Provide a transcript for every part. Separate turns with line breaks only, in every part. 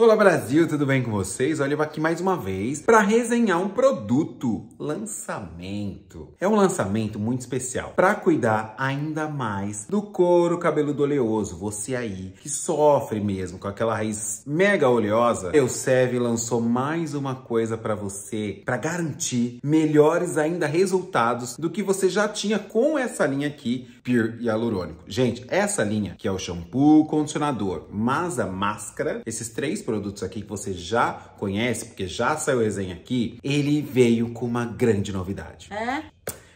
Olá Brasil, tudo bem com vocês? Olha eu aqui mais uma vez para resenhar um produto, lançamento. É um lançamento muito especial para cuidar ainda mais do couro cabeludo oleoso. Você aí que sofre mesmo com aquela raiz mega oleosa, Elseve lançou mais uma coisa para você para garantir melhores ainda resultados do que você já tinha com essa linha aqui e Hialurônico. Gente, essa linha que é o shampoo, condicionador, mas a máscara, esses três produtos aqui que você já conhece, porque já saiu resenha aqui, ele veio com uma grande novidade. É?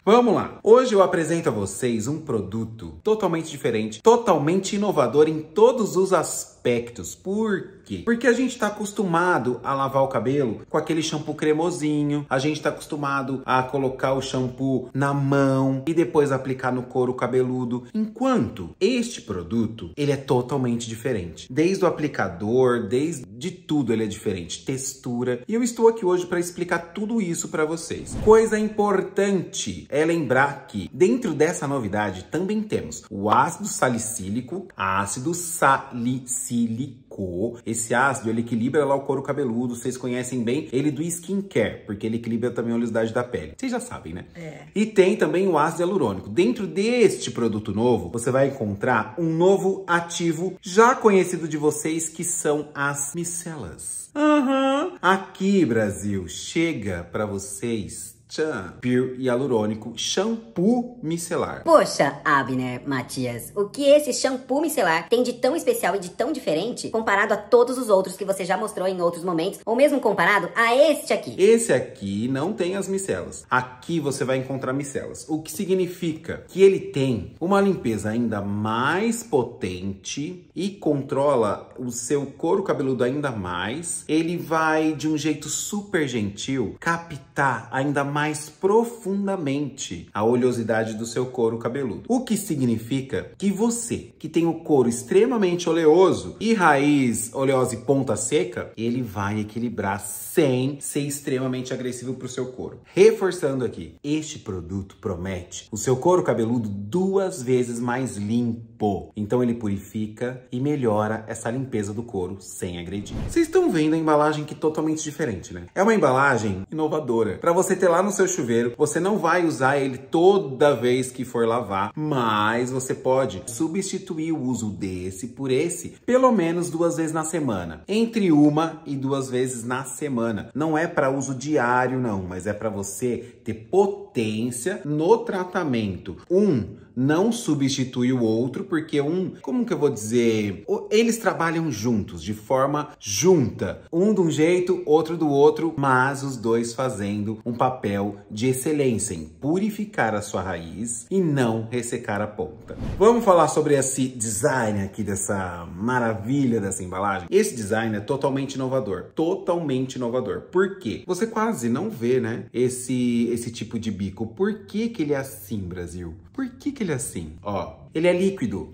Vamos lá! Hoje eu apresento a vocês um produto totalmente diferente, totalmente inovador em todos os aspectos. Por quê? Porque a gente está acostumado a lavar o cabelo com aquele shampoo cremosinho, a gente está acostumado a colocar o shampoo na mão e depois aplicar no couro cabeludo, enquanto este produto ele é totalmente diferente. Desde o aplicador, desde de tudo ele é diferente, textura. E eu estou aqui hoje para explicar tudo isso para vocês. Coisa importante é lembrar que dentro dessa novidade também temos o ácido salicílico, ácido salicílico esse ácido, ele equilibra lá o couro cabeludo, vocês conhecem bem. Ele do skincare, porque ele equilibra também a oleosidade da pele. Vocês já sabem, né? É. E tem também o ácido hialurônico. Dentro deste produto novo, você vai encontrar um novo ativo já conhecido de vocês, que são as micelas. Aham! Uhum. Aqui, Brasil, chega para vocês Tchan. Pir hialurônico, shampoo micelar. Poxa, Abner, Matias, o que esse shampoo micelar tem de tão especial e de tão diferente comparado a todos os outros que você já mostrou em outros momentos, ou mesmo comparado a este aqui? Esse aqui não tem as micelas. Aqui você vai encontrar micelas, o que significa que ele tem uma limpeza ainda mais potente e controla o seu couro cabeludo ainda mais. Ele vai, de um jeito super gentil, captar ainda mais mais profundamente a oleosidade do seu couro cabeludo. O que significa que você, que tem o couro extremamente oleoso e raiz oleosa e ponta seca, ele vai equilibrar sem ser extremamente agressivo para o seu couro. Reforçando aqui, este produto promete o seu couro cabeludo duas vezes mais limpo. Então ele purifica e melhora essa limpeza do couro sem agredir. Vocês estão vendo a embalagem que é totalmente diferente, né? É uma embalagem inovadora para você ter lá no no seu chuveiro. Você não vai usar ele toda vez que for lavar, mas você pode substituir o uso desse por esse pelo menos duas vezes na semana. Entre uma e duas vezes na semana. Não é para uso diário não, mas é para você ter potência no tratamento. Um, não substitui o outro, porque um, como que eu vou dizer, eles trabalham juntos, de forma junta, um de um jeito, outro do outro, mas os dois fazendo um papel de excelência em purificar a sua raiz e não ressecar a ponta. Vamos falar sobre esse design aqui dessa maravilha dessa embalagem. Esse design é totalmente inovador, totalmente inovador. Por quê? Você quase não vê, né, esse esse tipo de bico. Por que que ele é assim, Brasil? Por que, que ele é assim? Ó, ele é líquido.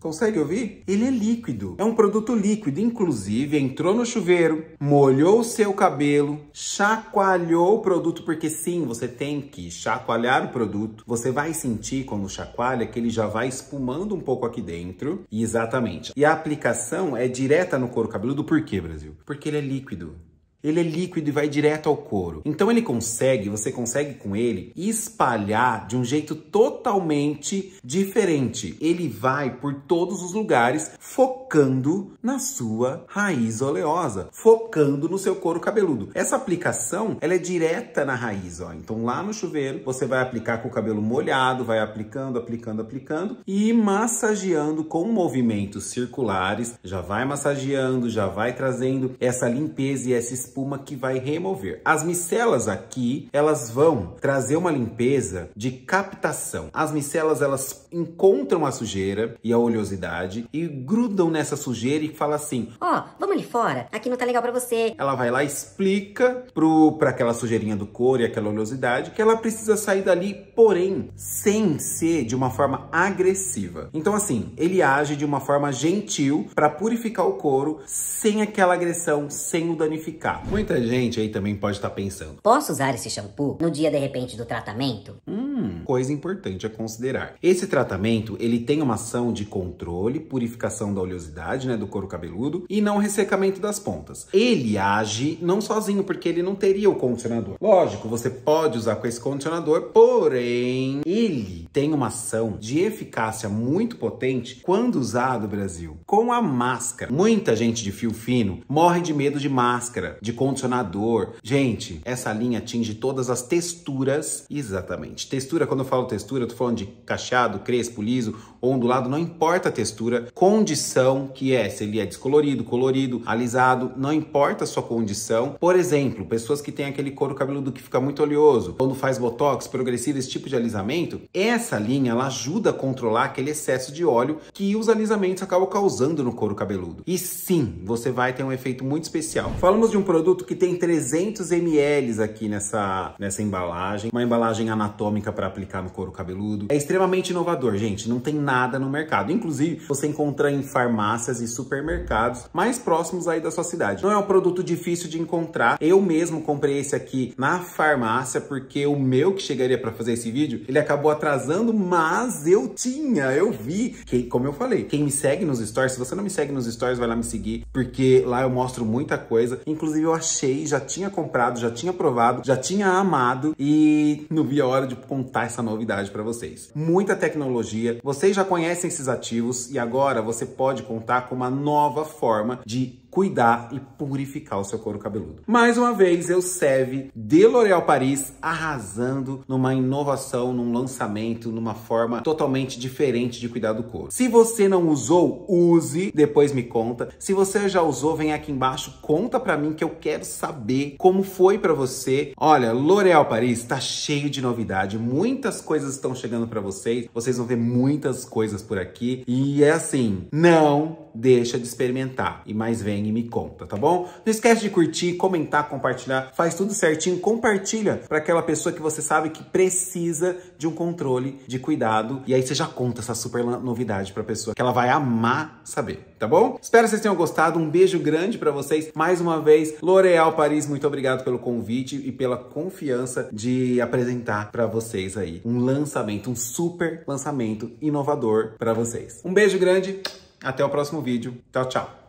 Consegue ouvir? Ele é líquido. É um produto líquido. Inclusive, entrou no chuveiro, molhou o seu cabelo, chacoalhou o produto, porque sim, você tem que chacoalhar o produto. Você vai sentir quando chacoalha que ele já vai espumando um pouco aqui dentro. E exatamente. E a aplicação é direta no couro cabeludo. Por quê, Brasil? Porque ele é líquido. Ele é líquido e vai direto ao couro. Então ele consegue, você consegue com ele espalhar de um jeito totalmente diferente. Ele vai por todos os lugares, focando na sua raiz oleosa, focando no seu couro cabeludo. Essa aplicação, ela é direta na raiz, ó. Então lá no chuveiro, você vai aplicar com o cabelo molhado, vai aplicando, aplicando, aplicando e massageando com movimentos circulares. Já vai massageando, já vai trazendo essa limpeza e essa espuma que vai remover. As micelas aqui, elas vão trazer uma limpeza de captação. As micelas, elas encontram a sujeira e a oleosidade e grudam nessa sujeira e fala assim, ó, oh, vamos ali fora, aqui não tá legal pra você. Ela vai lá e explica pro, pra aquela sujeirinha do couro e aquela oleosidade que ela precisa sair dali, porém, sem ser de uma forma agressiva. Então assim, ele age de uma forma gentil para purificar o couro sem aquela agressão, sem o danificar. Muita gente aí também pode estar tá pensando: posso usar esse shampoo no dia de repente do tratamento? Hum Hum. coisa importante a considerar. Esse tratamento, ele tem uma ação de controle, purificação da oleosidade, né, do couro cabeludo e não ressecamento das pontas. Ele age não sozinho, porque ele não teria o condicionador. Lógico, você pode usar com esse condicionador, porém, ele tem uma ação de eficácia muito potente quando usado, Brasil, com a máscara. Muita gente de fio fino morre de medo de máscara, de condicionador. Gente, essa linha atinge todas as texturas, exatamente, texturas textura, quando eu falo textura, eu tô falando de cacheado, crespo, liso ou ondulado, não importa a textura. Condição, que é se ele é descolorido, colorido, alisado, não importa a sua condição. Por exemplo, pessoas que têm aquele couro cabeludo que fica muito oleoso, quando faz botox, progressivo, esse tipo de alisamento, essa linha ela ajuda a controlar aquele excesso de óleo que os alisamentos acabam causando no couro cabeludo. E sim, você vai ter um efeito muito especial. Falamos de um produto que tem 300 ml aqui nessa, nessa embalagem, uma embalagem anatômica para aplicar no couro cabeludo. É extremamente inovador, gente, não tem nada no mercado. Inclusive, você encontra em farmácias e supermercados mais próximos aí da sua cidade. Não é um produto difícil de encontrar. Eu mesmo comprei esse aqui na farmácia porque o meu que chegaria para fazer esse vídeo, ele acabou atrasando, mas eu tinha, eu vi. Que, como eu falei, quem me segue nos stories, se você não me segue nos stories, vai lá me seguir, porque lá eu mostro muita coisa. Inclusive, eu achei, já tinha comprado, já tinha provado, já tinha amado e não vi a hora de contar contar essa novidade para vocês. Muita tecnologia, vocês já conhecem esses ativos e agora você pode contar com uma nova forma de cuidar e purificar o seu couro cabeludo. Mais uma vez, eu serve de L'Oréal Paris arrasando numa inovação, num lançamento, numa forma totalmente diferente de cuidar do couro. Se você não usou, use, depois me conta. Se você já usou, vem aqui embaixo, conta para mim que eu quero saber como foi para você. Olha, L'Oréal Paris tá cheio de novidade, muitas coisas estão chegando para vocês. Vocês vão ver muitas coisas por aqui e é assim, não deixa de experimentar. E mais vem vem e me conta, tá bom? Não esquece de curtir, comentar, compartilhar, faz tudo certinho, compartilha para aquela pessoa que você sabe que precisa de um controle, de cuidado, e aí você já conta essa super novidade para a pessoa que ela vai amar saber, tá bom? Espero que vocês tenham gostado, um beijo grande para vocês. Mais uma vez, L'Oréal Paris, muito obrigado pelo convite e pela confiança de apresentar para vocês aí um lançamento, um super lançamento inovador para vocês. Um beijo grande, até o próximo vídeo. Tchau, tchau.